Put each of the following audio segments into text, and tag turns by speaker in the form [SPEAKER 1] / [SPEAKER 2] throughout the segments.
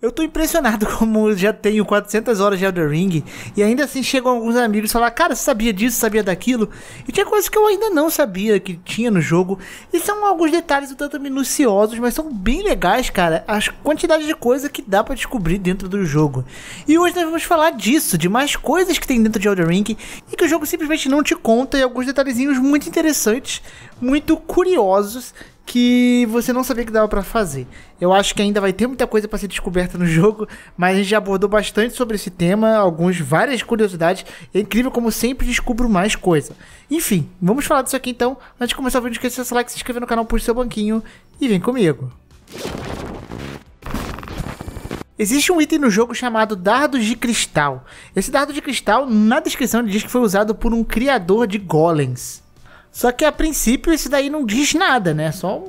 [SPEAKER 1] Eu tô impressionado como já tenho 400 horas de Elden Ring e ainda assim chegam alguns amigos e falam: "Cara, você sabia disso, sabia daquilo?" E tinha coisas que eu ainda não sabia que tinha no jogo. E são alguns detalhes um tanto minuciosos, mas são bem legais, cara. As quantidades de coisa que dá para descobrir dentro do jogo. E hoje nós vamos falar disso, de mais coisas que tem dentro de Elden Ring e que o jogo simplesmente não te conta e alguns detalhezinhos muito interessantes muito curiosos que você não sabia que dava para fazer. Eu acho que ainda vai ter muita coisa para ser descoberta no jogo, mas a gente já abordou bastante sobre esse tema, algumas várias curiosidades. É incrível como sempre descubro mais coisa. Enfim, vamos falar disso aqui então. Antes de começar o vídeo, não esqueça de like, se inscrever no canal, por seu banquinho e vem comigo. Existe um item no jogo chamado Dardos de Cristal. Esse dardo de cristal, na descrição, ele diz que foi usado por um criador de golems. Só que a princípio esse daí não diz nada, né? Só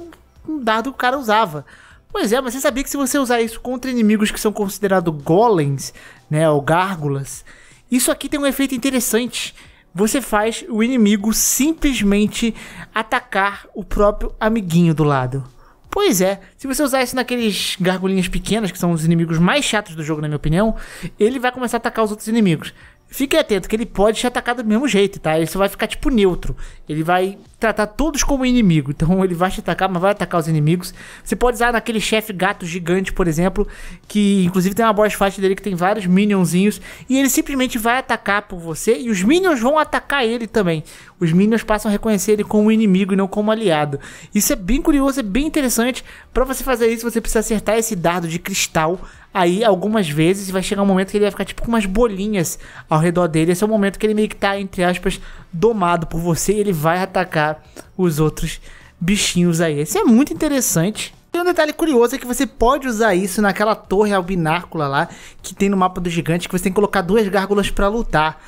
[SPEAKER 1] um dado que o cara usava. Pois é, mas você sabia que se você usar isso contra inimigos que são considerados golems, né, ou gárgulas, isso aqui tem um efeito interessante. Você faz o inimigo simplesmente atacar o próprio amiguinho do lado. Pois é, se você usar isso naqueles gargulhinhas pequenas, que são os inimigos mais chatos do jogo, na minha opinião, ele vai começar a atacar os outros inimigos. Fique atento que ele pode te atacar do mesmo jeito, tá? Ele só vai ficar tipo neutro. Ele vai tratar todos como inimigo. Então ele vai te atacar, mas vai atacar os inimigos. Você pode usar naquele chefe gato gigante, por exemplo, que inclusive tem uma boss fight dele que tem vários minionzinhos e ele simplesmente vai atacar por você e os minions vão atacar ele também os Minions passam a reconhecer ele como um inimigo e não como aliado. Isso é bem curioso, é bem interessante. Para você fazer isso, você precisa acertar esse dado de cristal. Aí, algumas vezes, vai chegar um momento que ele vai ficar tipo com umas bolinhas ao redor dele. Esse é o momento que ele meio que tá, entre aspas, domado por você. E ele vai atacar os outros bichinhos aí. Isso é muito interessante. Tem um detalhe curioso é que você pode usar isso naquela torre albinácula lá que tem no mapa do gigante, que você tem que colocar duas gárgulas para lutar.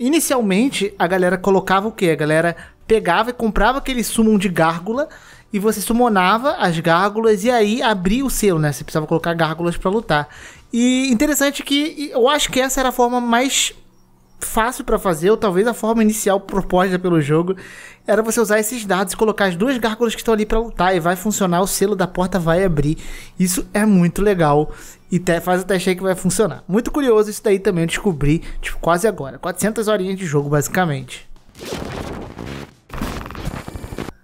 [SPEAKER 1] Inicialmente, a galera colocava o quê? A galera pegava e comprava aquele summon de gárgula e você summonava as gárgulas e aí abria o selo, né? Você precisava colocar gárgulas para lutar. E interessante que eu acho que essa era a forma mais fácil para fazer, ou talvez a forma inicial proposta pelo jogo, era você usar esses dados, colocar as duas gárgulas que estão ali para lutar e vai funcionar, o selo da porta vai abrir. Isso é muito legal e te, faz até achei que vai funcionar. Muito curioso isso daí também, eu descobri tipo, quase agora. 400 horinhas de jogo, basicamente.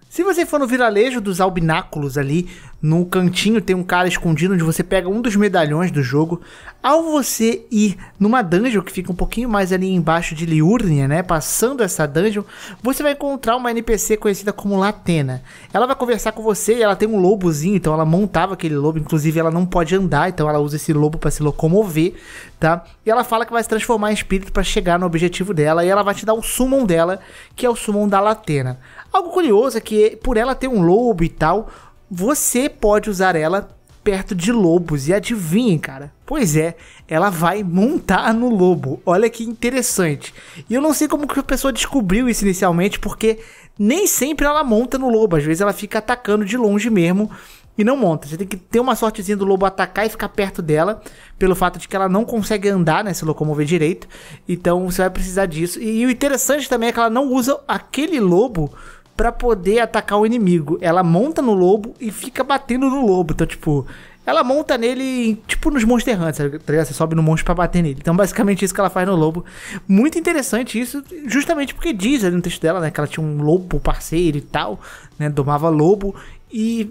[SPEAKER 1] Se você for no viralejo dos albináculos ali, no cantinho tem um cara escondido onde você pega um dos medalhões do jogo. Ao você ir numa dungeon que fica um pouquinho mais ali embaixo de Liurnia, né? Passando essa dungeon, você vai encontrar uma NPC conhecida como Latena. Ela vai conversar com você e ela tem um lobozinho, então ela montava aquele lobo. Inclusive, ela não pode andar, então ela usa esse lobo para se locomover, tá? E ela fala que vai se transformar em espírito para chegar no objetivo dela. E ela vai te dar o summon dela, que é o summon da Latena. Algo curioso é que, por ela ter um lobo e tal, você pode usar ela perto de lobos e adivinhem, cara. Pois é, ela vai montar no lobo. Olha que interessante. E eu não sei como que a pessoa descobriu isso inicialmente, porque nem sempre ela monta no lobo. Às vezes ela fica atacando de longe mesmo e não monta. Você tem que ter uma sortezinha do lobo atacar e ficar perto dela, pelo fato de que ela não consegue andar, né, se locomover direito. Então você vai precisar disso. E, e o interessante também é que ela não usa aquele lobo para poder atacar o inimigo. Ela monta no lobo e fica batendo no lobo. Então, tipo, ela monta nele, tipo nos Monster Hunter, tá ligado? Você sobe no monstro pra bater nele. Então, basicamente, isso que ela faz no lobo. Muito interessante isso, justamente porque diz ali no texto dela, né? Que ela tinha um lobo parceiro e tal, né? Domava lobo. E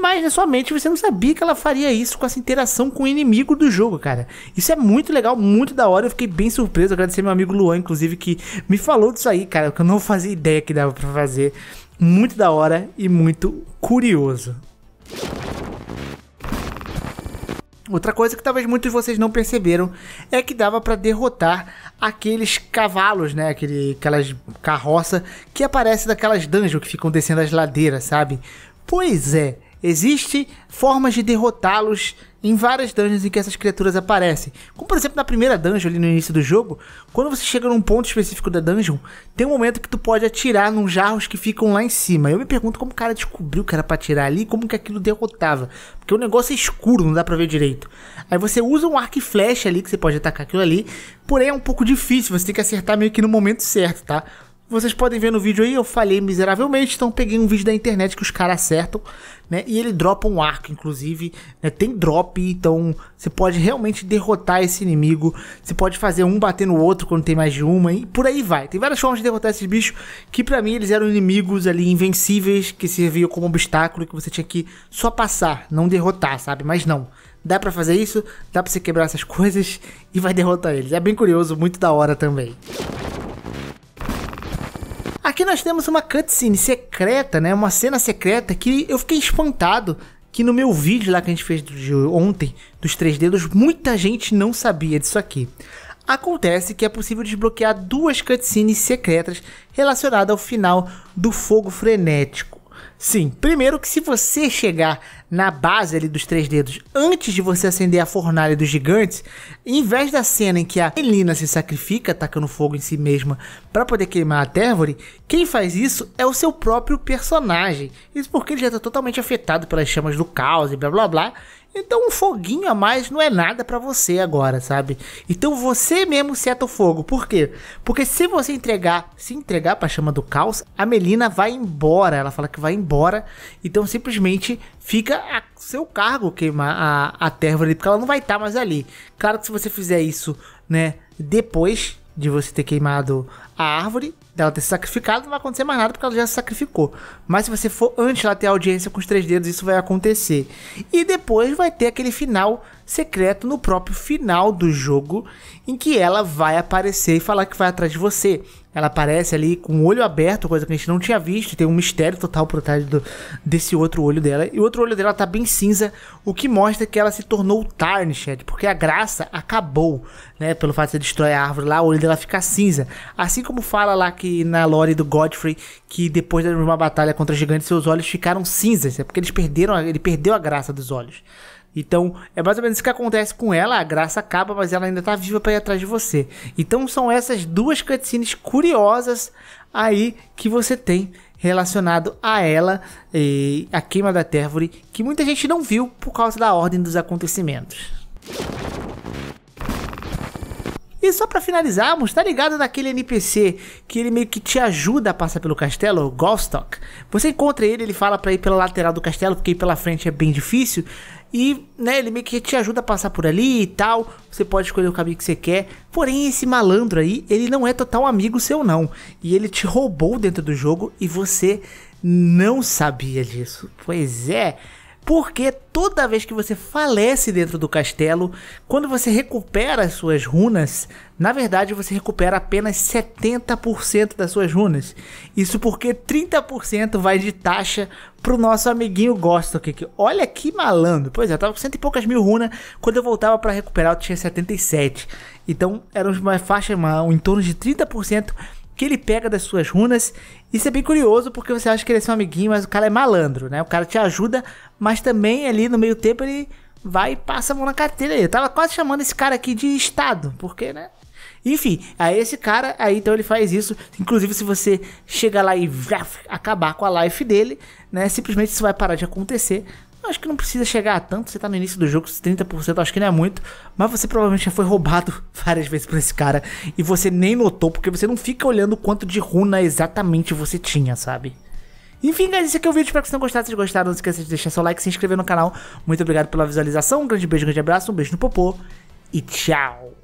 [SPEAKER 1] mas na sua mente você não sabia que ela faria isso com essa interação com o inimigo do jogo, cara. Isso é muito legal, muito da hora. Eu fiquei bem surpreso. Agradecer meu amigo Luan, inclusive, que me falou disso aí, cara, que eu não fazia ideia que dava para fazer. Muito da hora e muito curioso. Outra coisa que talvez muitos de vocês não perceberam é que dava para derrotar aqueles cavalos, né? Aquele, aquelas carroça que aparecem daquelas dungeons que ficam descendo as ladeiras, sabe? Pois é, existe formas de derrotá-los em várias dungeons em que essas criaturas aparecem. Como por exemplo na primeira dungeon ali no início do jogo, quando você chega num ponto específico da dungeon, tem um momento que tu pode atirar num jarros que ficam lá em cima. Eu me pergunto como o cara descobriu que era pra atirar ali, como que aquilo derrotava. Porque o negócio é escuro, não dá pra ver direito. Aí você usa um arco e flecha ali, que você pode atacar aquilo ali, porém é um pouco difícil, você tem que acertar meio que no momento certo, tá? Vocês podem ver no vídeo aí, eu falhei miseravelmente, então peguei um vídeo da internet que os caras acertam, né? E ele dropa um arco, inclusive, né? Tem drop, então você pode realmente derrotar esse inimigo. Você pode fazer um bater no outro quando tem mais de uma, e por aí vai. Tem várias formas de derrotar esses bichos que para mim eles eram inimigos ali invencíveis, que serviam como obstáculo, que você tinha que só passar, não derrotar, sabe? Mas não dá para fazer isso, dá para você quebrar essas coisas e vai derrotar eles. É bem curioso, muito da hora também. Aqui nós temos uma cutscene secreta, né? Uma cena secreta que eu fiquei espantado que no meu vídeo lá que a gente fez de ontem, dos três dedos, muita gente não sabia disso aqui. Acontece que é possível desbloquear duas cutscenes secretas relacionadas ao final do Fogo Frenético. Sim, primeiro que se você chegar na base ali dos três dedos, antes de você acender a fornalha dos gigantes, em vez da cena em que a Elina se sacrifica atacando fogo em si mesma para poder queimar a Tervory, quem faz isso é o seu próprio personagem. Isso porque ele já está totalmente afetado pelas chamas do caos e blá blá blá. Então um foguinho a mais não é nada para você agora, sabe? Então você mesmo seta o fogo. Por quê? Porque se você entregar, se entregar para a chama do caos, a Melina vai embora. Ela fala que vai embora. Então simplesmente fica a seu cargo queimar a, a terra ali, porque ela não vai estar tá mais ali. Claro que se você fizer isso, né, depois de você ter queimado a árvore, dela ter se sacrificado, não vai acontecer mais nada porque ela já se sacrificou. Mas se você for antes lá ter audiência com os três dedos, isso vai acontecer. E depois vai ter aquele final secreto no próprio final do jogo, em que ela vai aparecer e falar que vai atrás de você. Ela aparece ali com o olho aberto, coisa que a gente não tinha visto. Tem um mistério total por trás do, desse outro olho dela. E o outro olho dela tá bem cinza, o que mostra que ela se tornou Tarnished, porque a graça acabou, né? Pelo fato de destrói a árvore lá, o olho dela fica cinza. Assim como fala lá que na lore do Godfrey, que depois de uma batalha contra o gigante, seus olhos ficaram cinzas. É porque eles perderam, ele perdeu a graça dos olhos. Então, é mais ou menos isso que acontece com ela, a graça acaba, mas ela ainda tá viva para ir atrás de você. Então, são essas duas cutscenes curiosas aí que você tem relacionado a ela, e a queima da Térvore, que muita gente não viu por causa da ordem dos acontecimentos. E só para finalizarmos, tá ligado naquele NPC que ele meio que te ajuda a passar pelo castelo, o Você encontra ele, ele fala para ir pela lateral do castelo, porque ir pela frente é bem difícil. E, né, ele meio que te ajuda a passar por ali e tal. Você pode escolher o caminho que você quer. Porém, esse malandro aí, ele não é total amigo seu, não. E ele te roubou dentro do jogo e você não sabia disso. Pois é porque toda vez que você falece dentro do castelo, quando você recupera as suas runas, na verdade você recupera apenas 70% das suas runas. Isso porque 30% vai de taxa pro nosso amiguinho Gosto Que olha que malandro. Pois é, eu tava com cento e poucas mil runas. Quando eu voltava para recuperar, eu tinha 77. Então era uma faixa uma, um, em torno de 30% que ele pega das suas runas isso é bem curioso porque você acha que ele é seu amiguinho, mas o cara é malandro, né? O cara te ajuda, mas também ali no meio tempo ele vai e passa a mão na carteira. Eu tava quase chamando esse cara aqui de Estado, porque, né? Enfim, aí esse cara, aí então ele faz isso. Inclusive, se você chega lá e acabar com a life dele, né? Simplesmente isso vai parar de acontecer, Acho que não precisa chegar a tanto, você tá no início do jogo, 30% acho que não é muito, mas você provavelmente já foi roubado várias vezes por esse cara e você nem notou, porque você não fica olhando quanto de runa exatamente você tinha, sabe? Enfim, guys, esse aqui é o vídeo. Espero que vocês tenham gostado. Se vocês gostaram, não esqueça de deixar seu like, se inscrever no canal. Muito obrigado pela visualização, um grande beijo, um grande abraço, um beijo no popô e tchau!